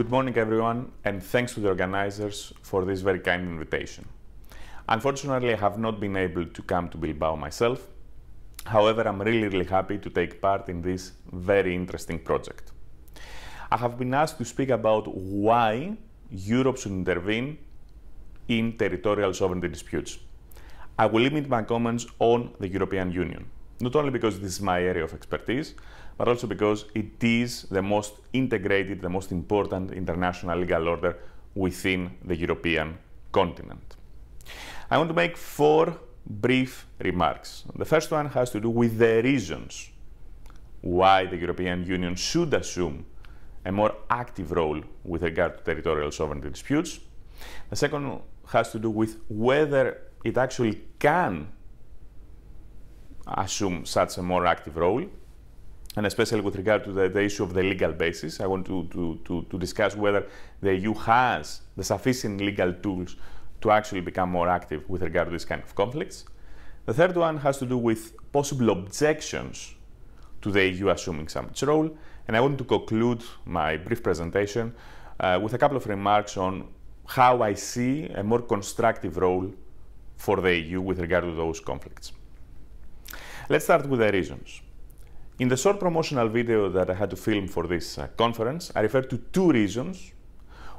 Good morning, everyone, and thanks to the organizers for this very kind invitation. Unfortunately, I have not been able to come to Bilbao myself. However, I'm really, really happy to take part in this very interesting project. I have been asked to speak about why Europe should intervene in territorial sovereignty disputes. I will limit my comments on the European Union, not only because this is my area of expertise, but also because it is the most integrated, the most important international legal order within the European continent. I want to make four brief remarks. The first one has to do with the reasons why the European Union should assume a more active role with regard to territorial sovereignty disputes. The second has to do with whether it actually can assume such a more active role and especially with regard to the, the, issue of the legal basis, I want to, to, to, to, discuss whether the EU has the sufficient legal tools to actually become more active with regard to this kind of conflicts. The third one has to do with possible objections to the EU assuming summit's role. And I want to conclude my brief presentation uh, with a couple of remarks on how I see a more constructive role for the EU with regard to those conflicts. Let's start with the reasons. In the short promotional video that I had to film for this uh, conference, I referred to two reasons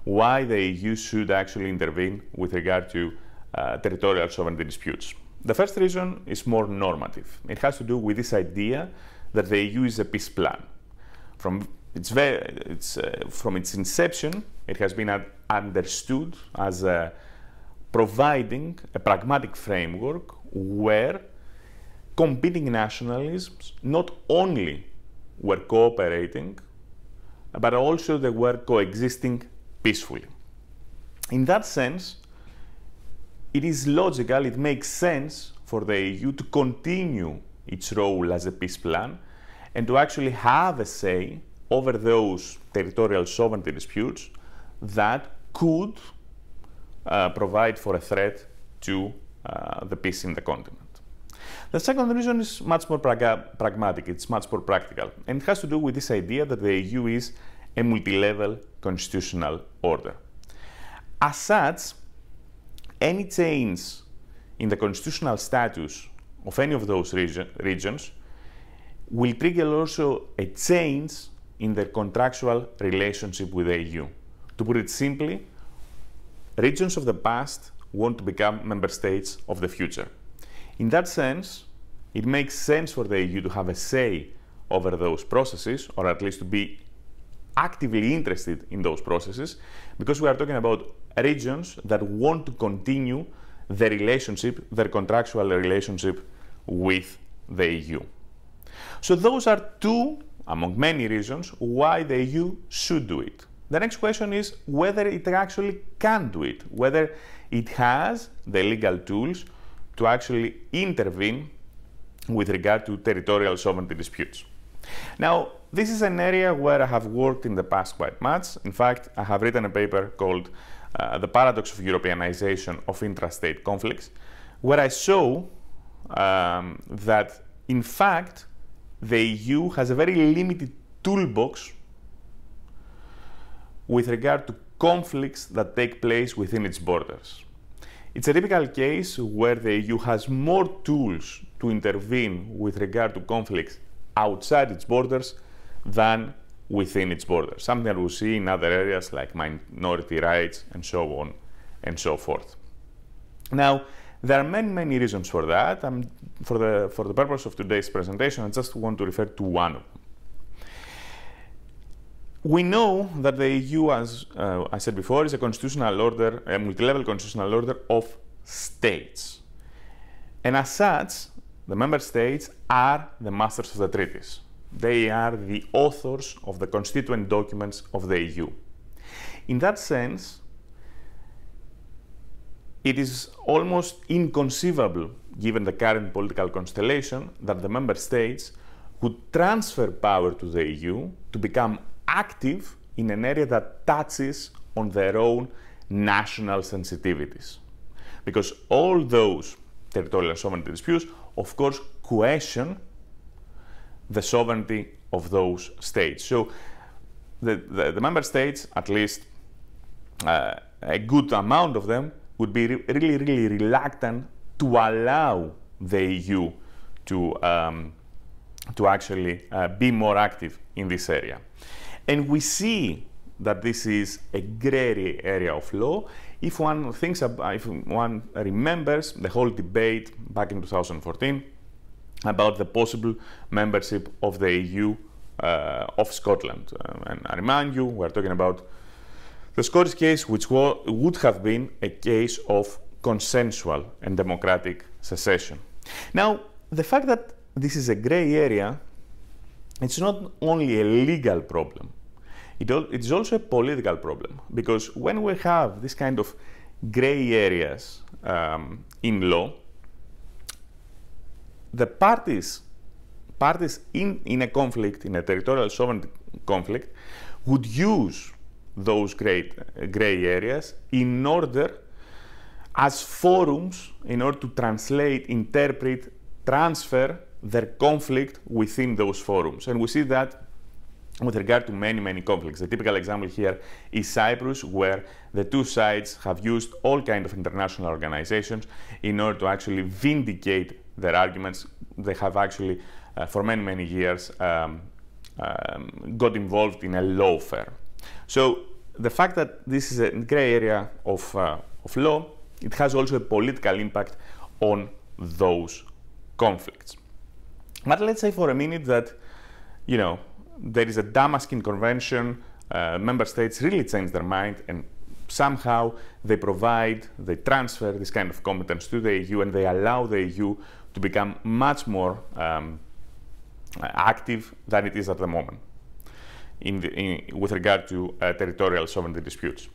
why the EU should actually intervene with regard to uh, territorial sovereignty disputes. The first reason is more normative. It has to do with this idea that the EU is a peace plan. From its, its uh, from its inception, it has been understood as uh, providing a pragmatic framework where competing nationalisms not only were cooperating, but also they were coexisting peacefully. In that sense, it is logical, it makes sense for the EU to continue its role as a peace plan and to actually have a say over those territorial sovereignty disputes that could uh, provide for a threat to uh, the peace in the continent. The second reason is much more pragmatic, it's much more practical, and it has to do with this idea that the EU is a multi level constitutional order. As such, any change in the constitutional status of any of those region regions will trigger also a change in their contractual relationship with the EU. To put it simply, regions of the past want to become member states of the future. In that sense, it makes sense for the EU to have a say over those processes, or at least to be actively interested in those processes, because we are talking about regions that want to continue their relationship, their contractual relationship with the EU. So those are two, among many reasons, why the EU should do it. The next question is whether it actually can do it, whether it has the legal tools to actually intervene with regard to territorial sovereignty disputes. Now, this is an area where I have worked in the past quite much. In fact, I have written a paper called uh, The Paradox of Europeanization of Intrastate Conflicts, where I show um, that, in fact, the EU has a very limited toolbox with regard to conflicts that take place within its borders. It's a typical case where the EU has more tools to intervene with regard to conflicts outside its borders than within its borders, something that we see in other areas like minority rights and so on and so forth. Now, there are many, many reasons for that. Um, for, the, for the purpose of today's presentation, I just want to refer to one of them. We know that the EU, as uh, I said before, is a constitutional order, a multi-level constitutional order of states. And as such, the member states are the masters of the treaties. They are the authors of the constituent documents of the EU. In that sense, it is almost inconceivable, given the current political constellation, that the member states would transfer power to the EU to become active in an area that touches on their own national sensitivities. Because all those territorial and sovereignty disputes, of course, question the sovereignty of those states. So the, the, the member states, at least uh, a good amount of them, would be re really, really reluctant to allow the EU to, um, to actually uh, be more active in this area. And we see that this is a gray area of law. If one thinks, about, if one remembers the whole debate back in 2014 about the possible membership of the EU uh, of Scotland, uh, and I remind you, we're talking about the Scottish case, which would have been a case of consensual and democratic secession. Now, the fact that this is a grey area it's not only a legal problem, it is also a political problem. Because when we have this kind of gray areas um, in law, the parties, parties in, in a conflict, in a territorial sovereignty conflict, would use those great, uh, gray areas in order as forums in order to translate, interpret, transfer their conflict within those forums. And we see that with regard to many, many conflicts. The typical example here is Cyprus, where the two sides have used all kinds of international organizations in order to actually vindicate their arguments. They have actually, uh, for many, many years, um, um, got involved in a lawfare. So the fact that this is a gray area of, uh, of law, it has also a political impact on those conflicts. But let's say for a minute that, you know, there is a Damascus Convention, uh, member states really change their mind and somehow they provide, they transfer this kind of competence to the EU and they allow the EU to become much more um, active than it is at the moment in the, in, with regard to uh, territorial sovereignty disputes.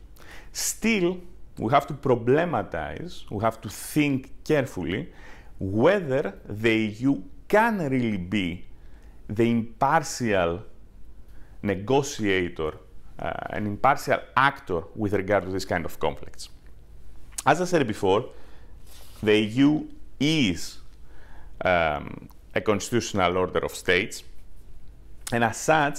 Still, we have to problematize, we have to think carefully whether the EU can really be the impartial negotiator, uh, an impartial actor with regard to this kind of conflicts. As I said before, the EU is um, a constitutional order of states, and as such,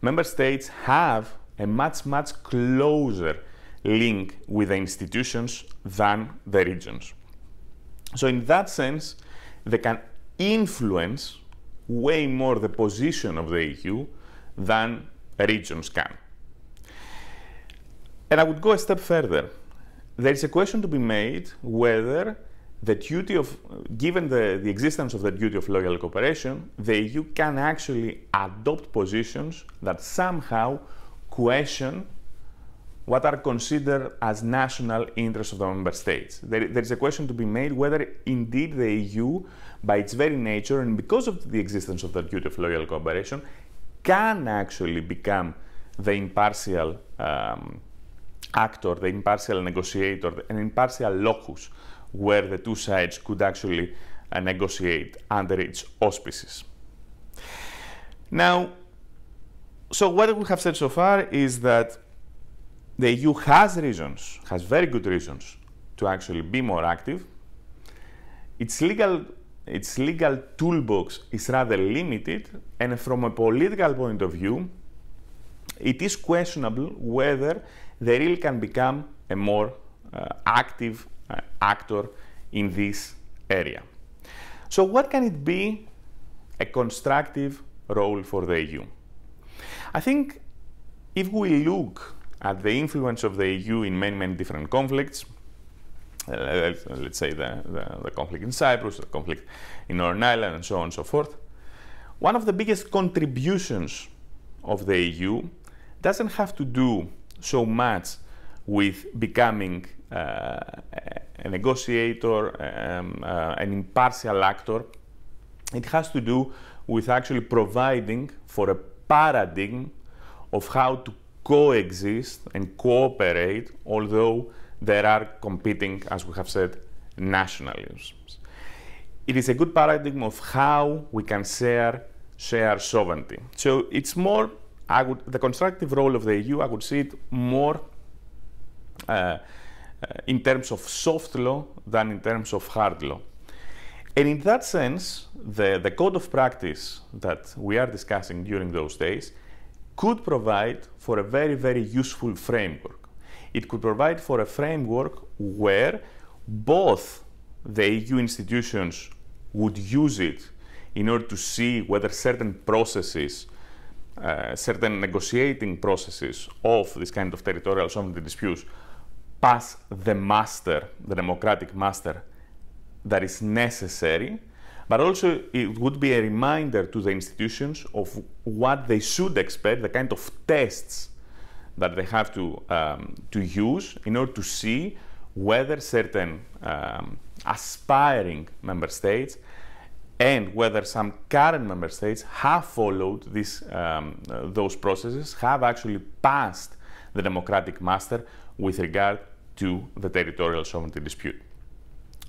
member states have a much, much closer link with the institutions than the regions. So in that sense, they can influence way more the position of the EU than regions can. And I would go a step further. There is a question to be made whether the duty of, given the, the existence of the duty of loyal cooperation, the EU can actually adopt positions that somehow question what are considered as national interests of the member states. There, there is a question to be made whether indeed the EU, by its very nature and because of the existence of the duty of loyal cooperation, can actually become the impartial um, actor, the impartial negotiator, an impartial locus where the two sides could actually uh, negotiate under its auspices. Now, so what we have said so far is that the EU has reasons, has very good reasons to actually be more active. Its legal, its legal toolbox is rather limited, and from a political point of view, it is questionable whether the EU can become a more uh, active uh, actor in this area. So, what can it be a constructive role for the EU? I think if we look at the influence of the EU in many, many different conflicts. Uh, let's say the, the, the, conflict in Cyprus, the conflict in Northern Ireland, and so on and so forth. One of the biggest contributions of the EU doesn't have to do so much with becoming uh, a negotiator, um, uh, an impartial actor. It has to do with actually providing for a paradigm of how to coexist and cooperate, although there are competing, as we have said, nationalisms. It is a good paradigm of how we can share, share sovereignty. So it's more, I would, the constructive role of the EU, I would see it more uh, uh, in terms of soft law than in terms of hard law. And in that sense, the, the code of practice that we are discussing during those days could provide for a very, very useful framework. It could provide for a framework where both the EU institutions would use it in order to see whether certain processes, uh, certain negotiating processes of this kind of territorial sovereignty disputes pass the master, the democratic master that is necessary but also, it would be a reminder to the institutions of what they should expect, the kind of tests that they have to, um, to use in order to see whether certain um, aspiring member states and whether some current member states have followed this, um, uh, those processes, have actually passed the democratic master with regard to the territorial sovereignty dispute.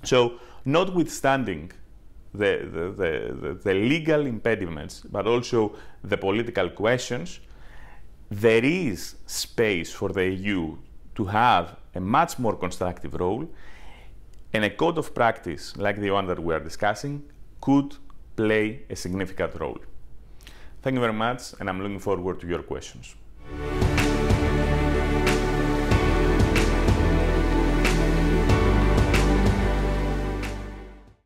So, notwithstanding the, the, the, the legal impediments, but also the political questions, there is space for the EU to have a much more constructive role, and a code of practice like the one that we are discussing could play a significant role. Thank you very much, and I'm looking forward to your questions.